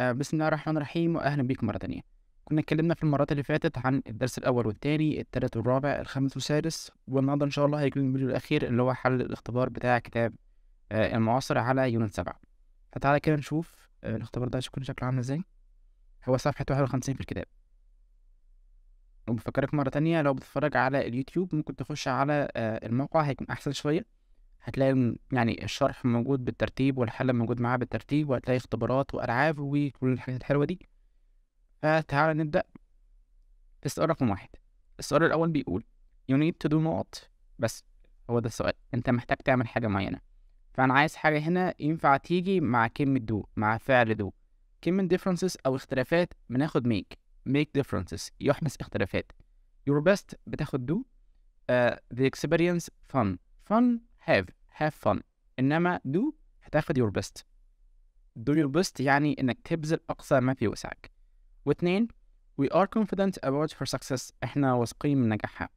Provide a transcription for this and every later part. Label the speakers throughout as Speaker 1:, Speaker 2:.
Speaker 1: آه، بسم الله الرحمن الرحيم واهلا بيكم مره تانية كنا اتكلمنا في المرات اللي فاتت عن الدرس الاول والتاني التالت والرابع الخامس والسادس والنهارده ان شاء الله هيكون الفيديو الاخير اللي هو حل الاختبار بتاع كتاب آه، المعاصر على يونت سبعة فتعالى كده نشوف آه، الاختبار ده هيكون شكله عامل ازاي هو صفحة واحد وخمسين في الكتاب وبفكرك مرة تانية لو بتتفرج على اليوتيوب ممكن تخش على الموقع هيكون أحسن شوية هتلاقي يعني الشرح موجود بالترتيب والحل موجود معاه بالترتيب وهتلاقي اختبارات والعاب وكل الحاجات الحلوه دي فتعالى نبدا في السؤال رقم واحد السؤال الاول بيقول you need to do not بس هو ده السؤال انت محتاج تعمل حاجه معينه فانا عايز حاجه هنا ينفع تيجي مع كلمه دو مع فعل دو كلمه differences او اختلافات بناخد make make differences يحمس اختلافات your best بتاخد do uh, the experience fun fun have have fun انما do هتاخد your best do your best يعني انك تبذل اقصى ما في وسعك واثنين we are confident about هير success احنا واثقين من نجاحها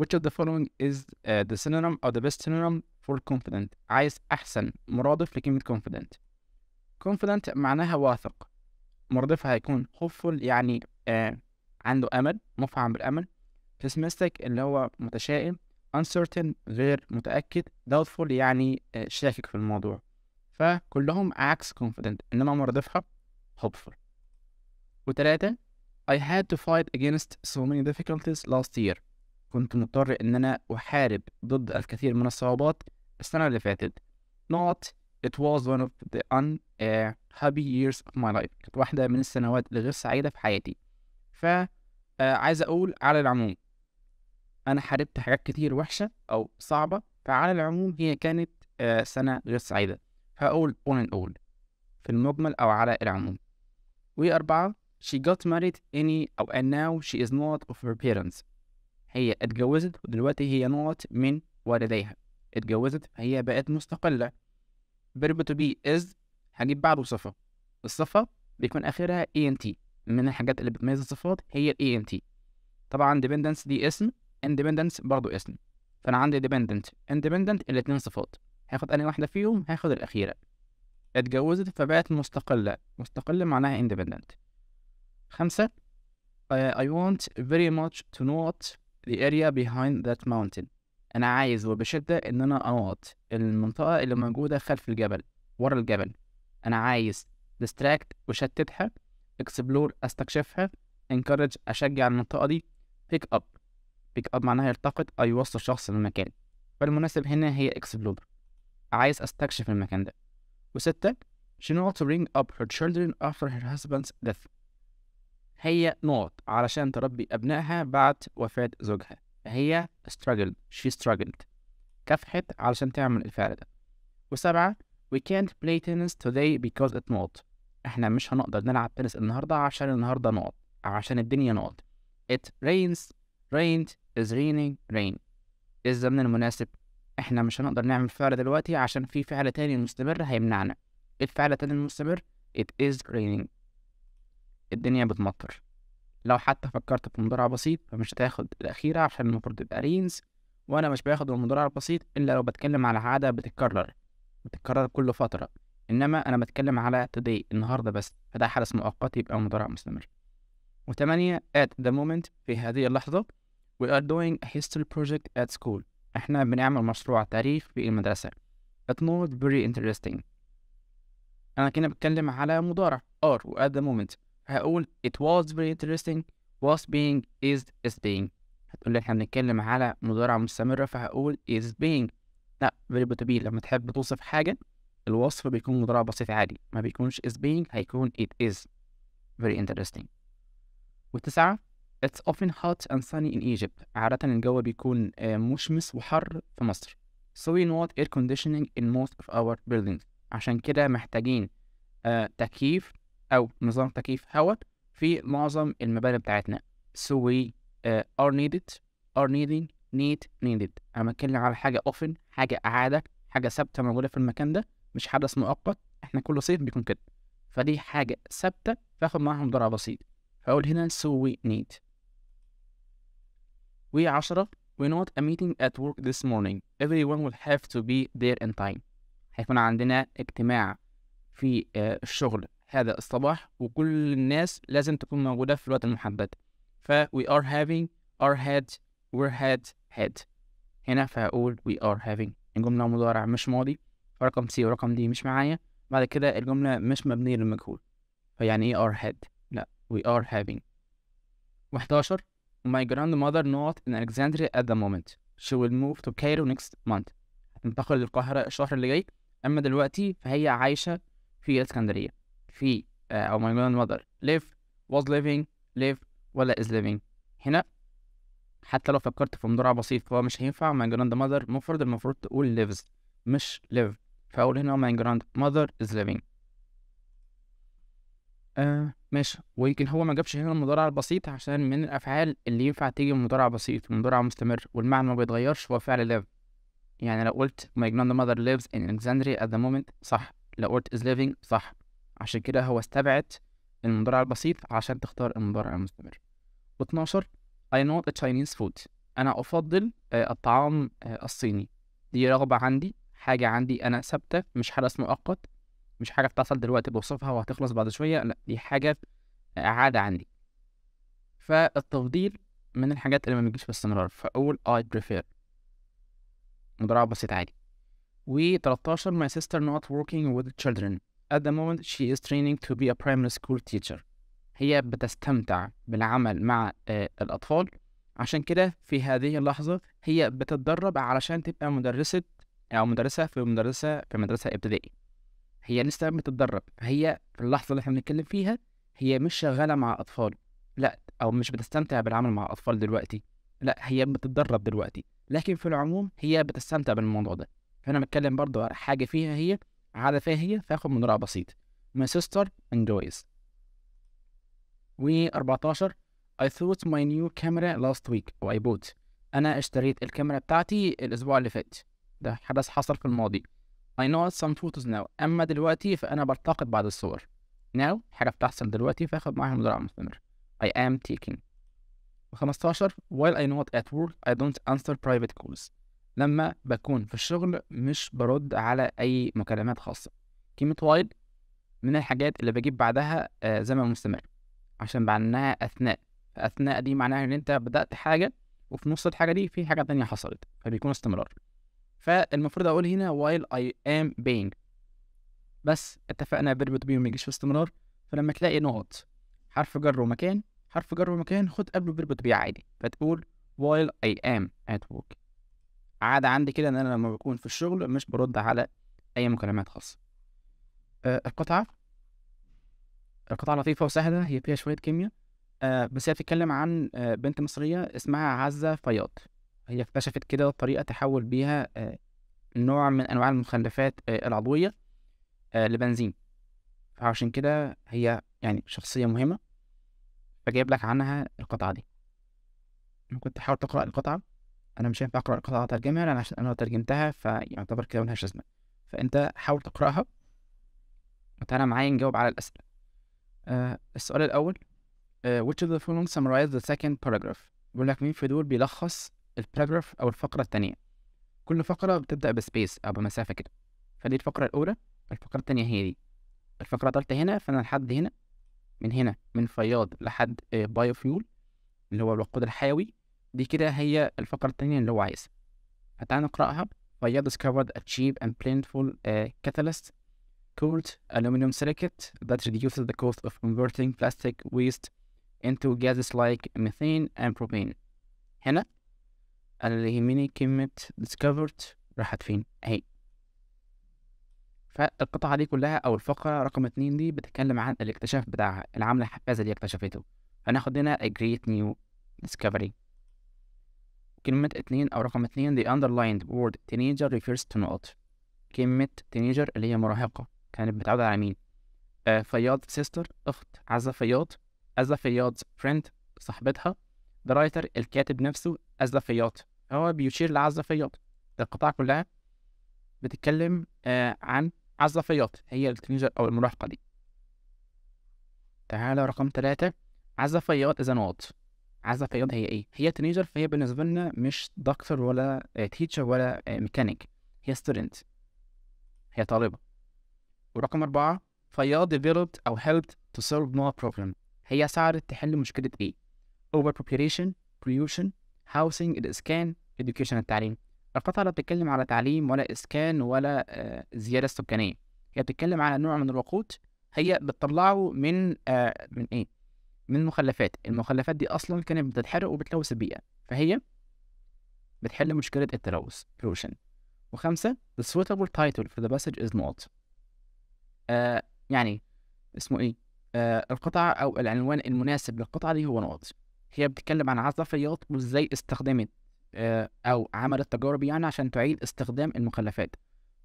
Speaker 1: which of the following is uh, the synonym or the best synonym for confident عايز احسن مرادف لكلمة confident confident معناها واثق مرادفها هيكون hopeful يعني uh, عنده امل مفعم بالامل pessimistic اللي هو متشائم uncertain غير متأكد doubtful يعني آه، شاكك في الموضوع فكلهم عكس confident إنما مرادفها hopeful وتلاتة I had to fight against so many difficulties last year كنت مضطر إن أنا أحارب ضد الكثير من الصعوبات السنة اللي فاتت not it was one of the un uh, happy years of my life كانت واحدة من السنوات الغير سعيدة في حياتي ف uh, عايز أقول على العموم انا حاربت حاجات كتير وحشه او صعبه فعلى العموم هي كانت آه، سنه غير سعيده هقول اون اند اول في المجمل او على العموم وأربعة she got married any أو and now she is not of her parents هي اتجوزت ودلوقتي هي not من والديها اتجوزت هي بقت مستقلة verb to be is هجيب بعده صفة الصفة بيكون آخرها ent من الحاجات اللي بتميز الصفات هي ال e ent طبعا dependence دي اسم اندبندنت برضو اسم فانا عندي ديبندنت اندبندنت الاتنين صفات هاخد انهي واحده فيهم هاخد الاخيره اتجوزت فبقت مستقله مستقله معناها اندبندنت خمسة I want very much to note the area behind that mountain أنا عايز وبشدة إن أنا أنوط المنطقة اللي موجودة خلف الجبل ورا الجبل أنا عايز distract وشتتها explore استكشفها encourage أشجع المنطقة دي pick up بيك اب معناها يلتقط أو يوصل شخص للمكان فالمناسب هنا هي اكسبلور عايز أستكشف المكان ده وستة she not to bring up her children after her husband's death هي نقط علشان تربي أبنائها بعد وفاة زوجها هي struggled she struggled كافحت علشان تعمل الفعل ده وسبعة we can't play tennis today because it not احنا مش هنقدر نلعب تنس النهاردة عشان النهاردة نقط عشان الدنيا نقط it rains rained is raining rain الزمن المناسب احنا مش هنقدر نعمل فعل دلوقتي عشان في فعل تاني مستمر هيمنعنا إيه الفعل التاني المستمر it is raining الدنيا بتمطر لو حتى فكرت في مضارع بسيط فمش هتاخد الأخيرة عشان المفروض تبقى رينز وأنا مش باخد المضارع البسيط إلا لو بتكلم على عادة بتتكرر بتتكرر كل فترة إنما أنا بتكلم على today النهاردة بس فده حدث مؤقت يبقى مضارع مستمر وتمانية at the moment في هذه اللحظة We are doing a history project at school. إحنا بنعمل مشروع تاريخ في المدرسة. It not very interesting. أنا كنا بتكلم على مضارع are و at the moment. هقول it was very interesting was being is is being. هتقول لي إحنا بنتكلم على مضارعة مستمرة فهقول is being. لا very to be لما تحب توصف حاجة الوصف بيكون مضارع بسيط عادي ما بيكونش is being هيكون it is. Very interesting. والتسعة It's often hot and sunny in Egypt. عادة الجو بيكون آه، مشمس وحر في مصر. So we need air conditioning in most of our buildings. عشان كده محتاجين آه، تكييف أو نظام تكييف هواء في معظم المباني بتاعتنا. So we آه، are needed are needing need needed. أنا بتكلم على حاجة often حاجة عادة حاجة ثابتة موجودة في المكان ده مش حدث مؤقت احنا كل صيف بيكون كده فدي حاجة ثابتة فاخد معاهم مضارع بسيط فأقول هنا so we need و10 We not a meeting at work this morning. Everyone will have to be there in time. هيكون عندنا اجتماع في آه، الشغل هذا الصباح وكل الناس لازم تكون موجودة في الوقت المحدد. ف we are having our head were had head. هنا فهقول we are having الجملة مضارع مش ماضي رقم سي ورقم دي مش معايا بعد كده الجملة مش مبنية للمجهول فيعني ايه are head؟ لا we are having. 11 my grandmother not in Alexandria at the moment. She will move to Cairo next month. هتنتقل للقاهرة الشهر اللي جاي أما دلوقتي فهي عايشة في اسكندرية في أو my grandmother live was living live ولا is living هنا حتى لو فكرت في مضارع بسيط فهو مش هينفع my grandmother مفرد المفروض تقول lives مش live فأقول هنا my grandmother is living آه ماشي ويمكن هو ما جابش هنا المضارع البسيط عشان من الافعال اللي ينفع تيجي مضارع بسيط ومضارع مستمر والمعنى ما بيتغيرش هو فعل live يعني لو قلت my grandmother lives in Alexandria at the moment صح لو قلت is living صح عشان كده هو استبعد المضارع البسيط عشان تختار المضارع المستمر و 12 I know the Chinese food أنا أفضل آه، الطعام آه، الصيني دي رغبة عندي حاجة عندي أنا ثابتة مش حدث مؤقت مش حاجه بتحصل دلوقتي بوصفها وهتخلص بعد شويه لا دي حاجه عاده عندي فالتفضيل من الحاجات اللي ما بتجيش باستمرار فاقول I prefer مضارع بسيط عادي و 13 my sister not working with children at the moment she is training to be a primary school teacher هي بتستمتع بالعمل مع آه، الأطفال عشان كده في هذه اللحظة هي بتتدرب علشان تبقى مدرسة أو مدرسة في مدرسة في مدرسة ابتدائي هي لسه بتتدرب هي في اللحظه اللي احنا بنتكلم فيها هي مش شغاله مع اطفال لا او مش بتستمتع بالعمل مع اطفال دلوقتي لا هي بتتدرب دلوقتي لكن في العموم هي بتستمتع بالموضوع ده فانا بتكلم برضو على حاجه فيها هي عاده فيها هي فاخد من رأي بسيط my sister enjoys و 14 I thought my new camera last week or oh, I bought أنا اشتريت الكاميرا بتاعتي الأسبوع اللي فات ده حدث حصل في الماضي I know some photos now أما دلوقتي فأنا بلتقط بعض الصور now حاجة بتحصل دلوقتي فاخد معاها مضارع مستمر I am taking 15 while I not at work I don't answer private calls لما بكون في الشغل مش برد على أي مكالمات خاصة كلمة while من الحاجات اللي بجيب بعدها آه، زمن مستمر عشان معناها أثناء فأثناء دي معناها إن أنت بدأت حاجة وفي نص الحاجة دي في حاجة تانية حصلت فبيكون استمرار فالمفروض اقول هنا while I am paying بس اتفقنا فيرب to be يجيش في استمرار فلما تلاقي نقط حرف جر ومكان حرف جر ومكان خد قبله فيرب بيه عادي فتقول while I am at work عادة عندي كده ان انا لما بكون في الشغل مش برد على اي مكالمات خاصة أه القطعة القطعة لطيفة وسهلة هي فيها شوية كيمياء أه بس هي بتتكلم عن أه بنت مصرية اسمها عزة فياض هي اكتشفت كده طريقة تحول بيها آه، نوع من أنواع المخلفات آه، العضوية آه، لبنزين فعشان كده هي يعني شخصية مهمة فجايب لك عنها القطعة دي ممكن تحاول تقرأ القطعة أنا مش هينفع أقرأ القطعة ترجمها لأن عشان أنا لو ترجمتها فيعتبر كده ملهاش لازمة فأنت حاول تقرأها وتعالى معايا نجاوب على الأسئلة آه السؤال الأول أه which of the following summarize the second paragraph بيقول لك مين في دول بيلخص الباراجراف او الفقره الثانيه كل فقره بتبدا بسبيس او بمسافه كده فدي الفقره الاولى الفقره الثانيه هي دي الفقره الثالثه هنا فانا لحد هنا من هنا من فياض لحد بايو آه، فيول اللي هو الوقود الحيوي دي كده هي الفقره الثانيه اللي هو عايزها فتعال نقراها فياض discovered a cheap and plentiful uh, catalyst called aluminum silicate that reduces the cost of converting plastic waste into gases like methane and propane. هنا انا اللي يهمني كلمة discovered راحت فين اهي فالقطعة دي كلها أو الفقرة رقم اتنين دي بتتكلم عن الاكتشاف بتاعها العاملة الحفازة دي اكتشفته هناخد هنا a great new discovery كلمة اتنين أو رقم اتنين the underlined word teenager refers to not كلمة teenager اللي هي مراهقة كانت متعودة على مين؟ uh, فياض سيستر أخت عزة فياض عزة فياض فريند صاحبتها the writer الكاتب نفسه عزة فياض هو بيشير لعزة فياض القطاع كلها بتتكلم آه عن عزة فياض هي التينيجر أو المراهقة دي تعالى رقم ثلاثة عزة فياض إذا نوت عزة فياض هي إيه؟ هي تينيجر فهي بالنسبة لنا مش دكتور ولا تيتشر آه، ولا ميكانيك آه، هي ستودنت هي طالبة ورقم أربعة فياض developed أو helped to solve no problem هي ساعدت تحل مشكلة إيه؟ overpopulation pollution housing الإسكان education التعليم القطعة لا بتتكلم على تعليم ولا إسكان ولا آه، زيادة سكانية هي بتتكلم على نوع من الوقود هي بتطلعه من آه، من إيه؟ من مخلفات المخلفات دي أصلا كانت بتتحرق وبتلوث البيئة فهي بتحل مشكلة التلوث pollution وخمسة the suitable title for the passage is not آه يعني اسمه إيه؟ آه القطعة أو العنوان المناسب للقطعة دي هو نقط هي بتتكلم عن عصافير وإزاي استخدمت آه، أو عمل التجارب يعني عشان تعيد استخدام المخلفات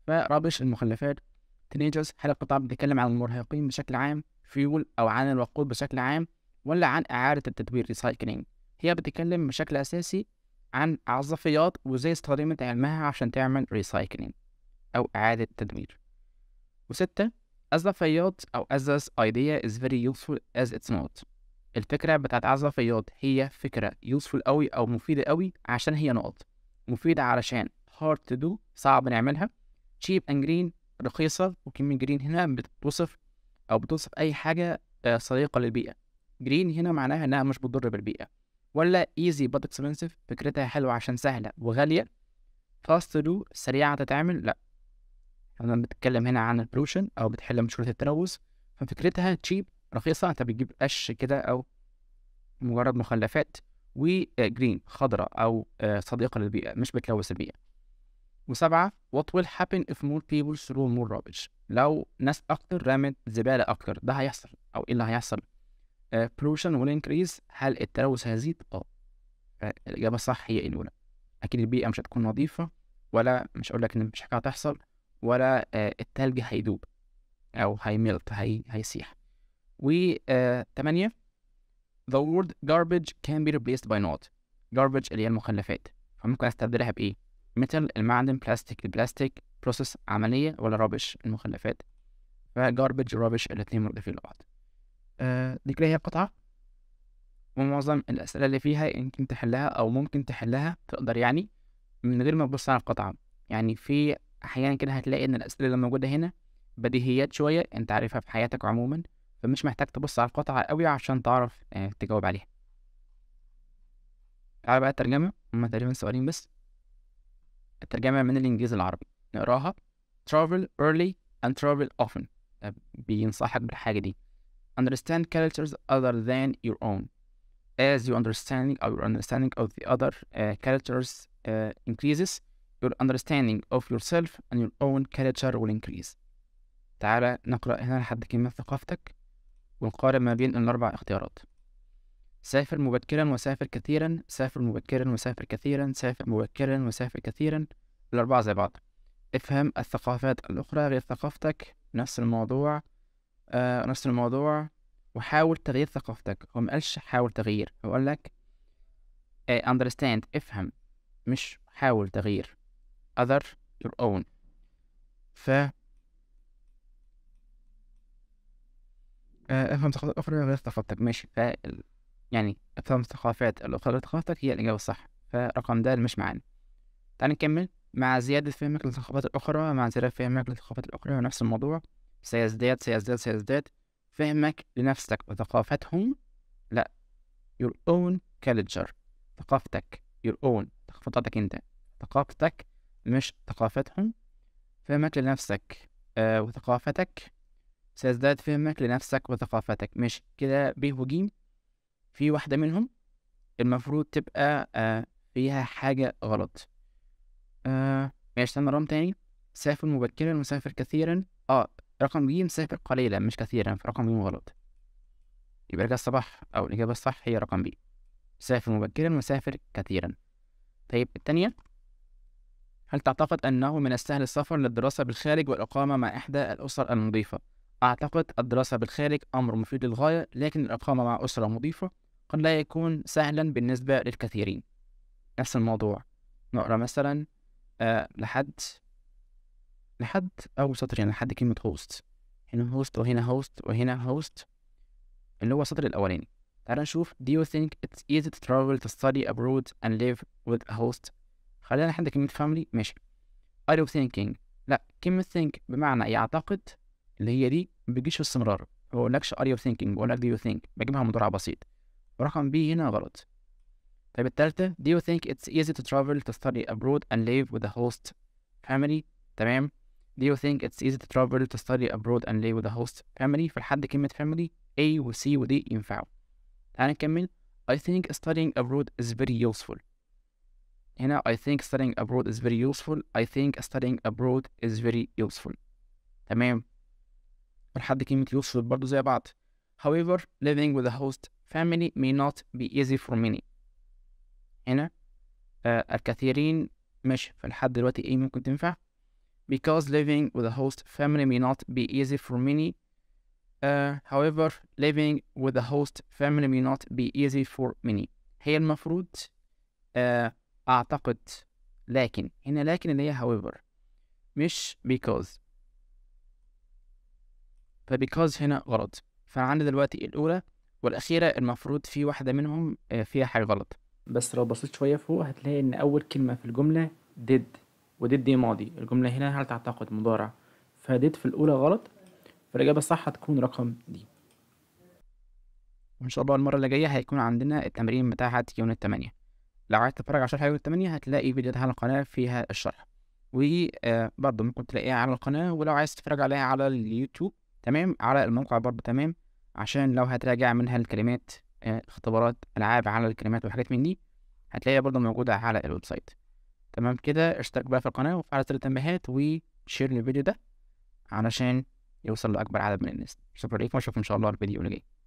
Speaker 1: فرابش المخلفات تينيجرز هل القطاع بتتكلم عن المرهقين بشكل عام فيول أو عن الوقود بشكل عام ولا عن إعادة التدوير ريسايكلينج هي بتتكلم بشكل أساسي عن عصفيات وازاي استخدمت علمها عشان تعمل ريسايكلينج أو إعادة تدوير وستة as أو as this idea is very useful as it's not الفكرة بتاعت عزفيات هي فكرة يوسفل قوي أو مفيدة قوي عشان هي نقط مفيدة علشان هارد تو دو صعب نعملها تشيب اند جرين رخيصة وكلمة جرين هنا بتوصف أو بتوصف أي حاجة صديقة آه، للبيئة جرين هنا معناها إنها مش بتضر بالبيئة ولا ايزي بات اكسبنسيف فكرتها حلوة عشان سهلة وغالية فاست دو سريعة تتعمل لا احنا بنتكلم هنا عن البولوشن أو بتحل مشكلة التلوث ففكرتها تشيب رخيصه انت بتجيب قش كده او مجرد مخلفات وجرين خضراء او آه، صديقه للبيئه مش بتلوث البيئه وسبعة what will happen if more people throw more rubbish لو ناس أكتر رمت زبالة أكتر ده هيحصل أو إيه اللي هيحصل uh, pollution will increase هل التلوث هيزيد؟ اه الإجابة الصح هي إيه الأولى أكيد البيئة مش هتكون نظيفة ولا مش هقول لك إن مفيش حاجة هتحصل ولا آه، التلج هيدوب أو هيملت هي... هيسيح و 8 آه، the word garbage can be replaced by not garbage اللي هي المخلفات فممكن استبدلها بايه مثل المعدن بلاستيك البلاستيك بروسيس عمليه ولا rubbish المخلفات garbage rubbish الاتنين مرتبطين لبعض آه دي كده هي القطعه ومعظم الاسئله اللي فيها يمكن تحلها او ممكن تحلها تقدر يعني من غير ما تبص على القطعه يعني في احيانا كده هتلاقي ان الاسئله اللي موجوده هنا بديهيات شويه انت عارفها في حياتك عموما فمش محتاج تبص على القطعة قوي عشان تعرف تجاوب عليها تعالى بقى الترجمة هما تقريبا سؤالين بس الترجمة من الإنجليزي العربي نقراها travel early and travel often بينصحك بالحاجة دي understand cultures other than your own as your understanding or your understanding of the other uh, cultures uh, increases your understanding of yourself and your own culture will increase تعالى نقرأ هنا لحد كلمة ثقافتك ونقارن ما بين الأربع اختيارات سافر مبكرا وسافر كثيرا سافر مبكرا وسافر كثيرا سافر مبكرا وسافر كثيرا الأربعة زي بعض افهم الثقافات الأخرى غير ثقافتك نفس الموضوع آه نفس الموضوع وحاول تغيير ثقافتك هو مقالش حاول تغيير هو قالك آه understand افهم مش حاول تغيير other your own ف آه، افهم ثقافة الأخرى غير ثقافتك ماشي ف يعني افهم ثقافات الأخرى غير ثقافتك هي الإجابة الصح فالرقم ده مش معانا تعال نكمل مع زيادة فهمك للثقافات الأخرى مع زيادة فهمك للثقافات الأخرى نفس الموضوع سيزداد سيزداد سيزداد فهمك لنفسك وثقافتهم لا your own culture ثقافتك your own ثقافتك انت ثقافتك مش ثقافتهم فهمك لنفسك آه وثقافتك سيزداد فهمك لنفسك وثقافتك مش كده ب وج في واحدة منهم المفروض تبقى آه فيها حاجة غلط آه ماشي استنى رقم تاني سافر مبكرا وسافر كثيرا اه رقم ج سافر قليلا مش كثيرا فرقم ج غلط يبقى الإجابة الصباح او الإجابة الصح هي رقم ب سافر مبكرا وسافر كثيرا طيب التانية هل تعتقد أنه من السهل السفر للدراسة بالخارج والإقامة مع إحدى الأسر النظيفة؟ أعتقد الدراسة بالخارج أمر مفيد للغاية لكن الإقامة مع أسرة مضيفة قد لا يكون سهلا بالنسبة للكثيرين نفس الموضوع نقرأ مثلا أه لحد لحد أول سطر يعني لحد كلمة هوست هنا هوست وهنا هوست وهنا هوست اللي هو السطر الأولاني تعال نشوف do you think it's easy to travel to study abroad and live with a host خلينا لحد كلمة family ماشي are you thinking لا كلمة think بمعنى يعتقد إيه؟ اللي هي دي ما بتجيش باستمرار ما بقولكش ار يو ثينكينج لك دو يو ثينك بجيبها من بسيط رقم بي هنا غلط طيب التالتة do you think it's easy to travel to study abroad and live with a host family تمام do you think it's easy to travel to study abroad and live with a host family الحد كلمة family A و C و D ينفعوا تعال نكمل I think studying abroad is very useful هنا I think studying abroad is very useful I think studying abroad is very useful تمام حد كلمة يوسف برضه زي بعض however living with a host family may not be easy for many هنا آه الكثيرين ماشي فلحد دلوقتي ايه ممكن تنفع because living with a host family may not be easy for many uh, however living with a host family may not be easy for many هي المفروض uh, أعتقد لكن هنا لكن اللي هي however مش because فبيكاز هنا غلط فانا عندي دلوقتي الاولى والاخيره المفروض في واحده منهم آه، فيها حاجه غلط بس لو بصيت شويه فوق هتلاقي ان اول كلمه في الجمله ديد وديد دي ماضي الجمله هنا هل تعتقد مضارع فديد في الاولى غلط فالاجابه الصح هتكون رقم دي وان شاء الله المره اللي جايه هيكون عندنا التمرين بتاعت يونت 8 لو عايز تتفرج على شرح يونت 8 هتلاقي فيديوهات على القناه فيها الشرح وبرضه آه، ممكن تلاقيها على القناه ولو عايز تتفرج عليها على اليوتيوب تمام على الموقع برضه تمام عشان لو هتراجع منها الكلمات آه، اختبارات العاب على الكلمات وحاجات من دي هتلاقيها برضه موجودة على الويب سايت تمام كده اشترك بقى في القناة وفعل زر التنبيهات وشير الفيديو ده علشان يوصل لأكبر عدد من الناس شكرا ليكم واشوفكم ان شاء الله الفيديو اللي جاي